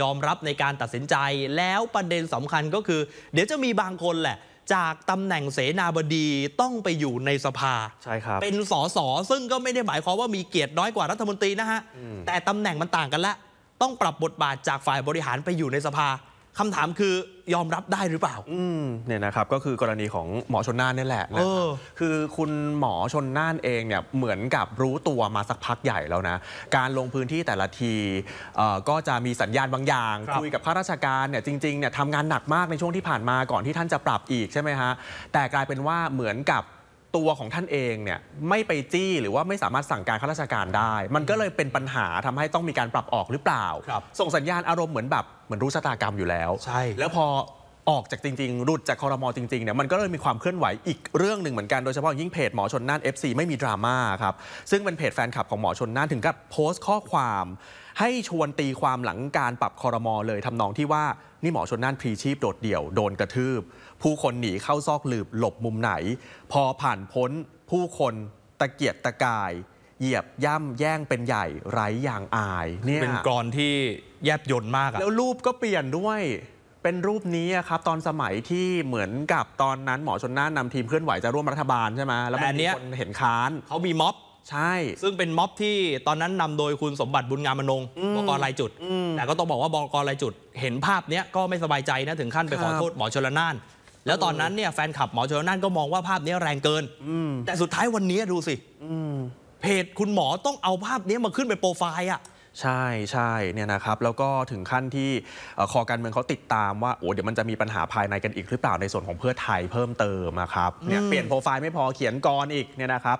ยอมรับในการตัดสินใจแล้วประเด็นสำคัญก็คือ เดี๋ยวจะมีบางคนแหละ จากตำแหน่งเสนาบดีต้องไปอยู่ในสภา ใช่ครับ เป็นสสซึ่งก็ไม่ได้หมายความว่ามีเกียรติน้อยกว่ารัฐมนตรีนะฮะ แต่ตำแหน่งมันต่างกันละต้องปรับบทบาทจากฝ่ายบริหารไปอยู่ในสภาคำถามคือยอมรับได้หรือเปล่าอเนี่ยนะครับก็คือกรณีของหมอชนน่านนี่แหละนะคือคุณหมอชนน่านเองเนี่ยเหมือนกับรู้ตัวมาสักพักใหญ่แล้วนะการลงพื้นที่แต่ละทีก็จะมีสัญญาณบางอย่างคคุยกับข้าราชการเนี่ยจริงๆเนี่ยทำงานหนักมากในช่วงที่ผ่านมาก่อนที่ท่านจะปรับอีกใช่ไหมฮะแต่กลายเป็นว่าเหมือนกับตัวของท่านเองเนี่ย ไม่ไปจี้หรือว่าไม่สามารถสั่งการข้าราชการได้ มันก็เลยเป็นปัญหาทำให้ต้องมีการปรับออกหรือเปล่า ส่งสัญญาณอารมณ์เหมือนแบบ เหมือนรู้ชะตากรรมอยู่แล้ว ใช่ แล้วพอออกจากจริงๆรุดจากคอรมอจริงๆเนี่ยมันก็เลยมีความเคลื่อนไหว อีกเรื่องหนึ่งเหมือนกันโดยเฉพาะยิ่งเพจหมอชนน่าน FC ไม่มีดราม่าครับ ซึ่งเป็นเพจแฟนคลับของหมอชนน่านถึงกับโพสต์ข้อความ ให้ชวนตีความหลังการปรับคอรมอเลย ทำนองที่ว่านี่หมอชนน่านพรีชีพโดดเดี่ยวโดนกระทืบ ผู้คนหนีเข้าซอกหลืบหลบมุมไหน พอผ่านพ้นผู้คนตะเกียกตะกาย เหยียบย่ำแย่งเป็นใหญ่ไร้ย่างอายเนี่ยเป็นกรอนที่แยบยนต์มากอะแล้วรูปก็เปลี่ยนด้วยเป็นรูปนี้ครับ ตอนสมัยที่เหมือนกับตอนนั้น หมอชนน่านนำทีมเคลื่อนไหวจะร่วมรัฐบาลใช่ไหม แล้วมันมีคนเห็นค้าน เขามีม็อบ ใช่ ซึ่งเป็นม็อบที่ตอนนั้นนำโดยคุณสมบัติบุญงามมนงบกรายจุด แต่ก็ต้องบอกว่าบกรายจุด เห็นภาพเนี้ยก็ไม่สบายใจนะถึงขั้นไปขอโทษหมอชนน่าน แล้วตอนนั้นเนี่ยแฟนคลับหมอชนน่านก็มองว่าภาพนี้แรงเกินแต่สุดท้ายวันนี้ดูสิเพจคุณหมอต้องเอาภาพนี้มาขึ้นเป็นโปรไฟล์อ่ะใช่ใช่เนี่ยนะครับ แล้วก็ถึงขั้นที่คอการเมืองเขาติดตามว่า โอ้เดี๋ยวมันจะมีปัญหาภายในกันอีกหรือเปล่าในส่วนของเพื่อไทยเพิ่มเติมครับ เนี่ยเปลี่ยนโปรไฟล์ไม่พอเขียนกรอีกเนี่ยนะครับ